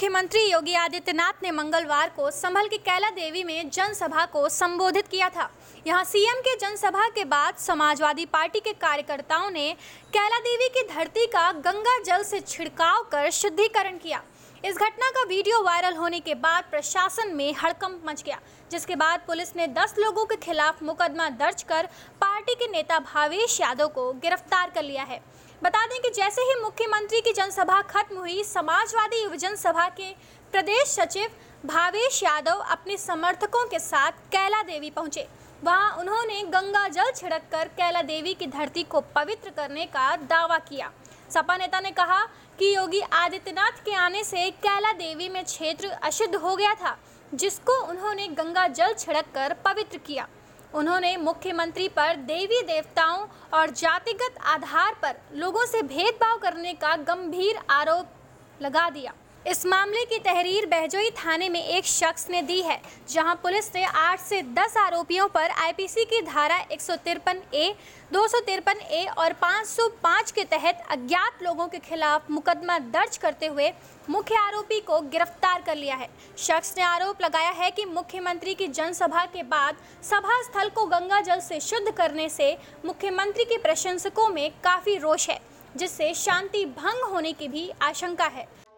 मुख्यमंत्री योगी आदित्यनाथ ने मंगलवार को संभल के कैला देवी में जनसभा को संबोधित किया था यहां सीएम के जनसभा के बाद समाजवादी पार्टी के कार्यकर्ताओं ने कैला देवी की धरती का गंगा जल से छिड़काव कर शुद्धिकरण किया इस घटना का वीडियो वायरल होने के बाद प्रशासन में हड़कंप मच गया जिसके बाद पुलिस ने 10 लोगों के खिलाफ मुकदमा दर्ज कर पार्टी के नेता भावेश यादव को गिरफ्तार कर लिया है बता दें कि जैसे ही मुख्यमंत्री की जनसभा खत्म हुई समाजवादी युवजन सभा के प्रदेश सचिव भावेश यादव अपने समर्थकों के साथ कैला देवी पहुंचे वहां उन्होंने गंगा जल छिड़क कर कैला देवी की धरती को पवित्र करने का दावा किया सपा नेता ने कहा कि योगी आदित्यनाथ के आने से कैला देवी में क्षेत्र अशुद्ध हो गया था जिसको उन्होंने गंगा जल छिड़क कर पवित्र किया उन्होंने मुख्यमंत्री पर देवी देवताओं और जातिगत आधार पर लोगों से भेदभाव करने का गंभीर आरोप लगा दिया इस मामले की तहरीर बहजोई थाने में एक शख्स ने दी है जहां पुलिस ने 8 से 10 आरोपियों पर आईपीसी की धारा एक ए दो ए और 505 के तहत अज्ञात लोगों के खिलाफ मुकदमा दर्ज करते हुए मुख्य आरोपी को गिरफ्तार कर लिया है शख्स ने आरोप लगाया है कि मुख्यमंत्री की जनसभा के बाद सभा स्थल को गंगा जल से शुद्ध करने से मुख्यमंत्री के प्रशंसकों में काफ़ी रोष है जिससे शांति भंग होने की भी आशंका है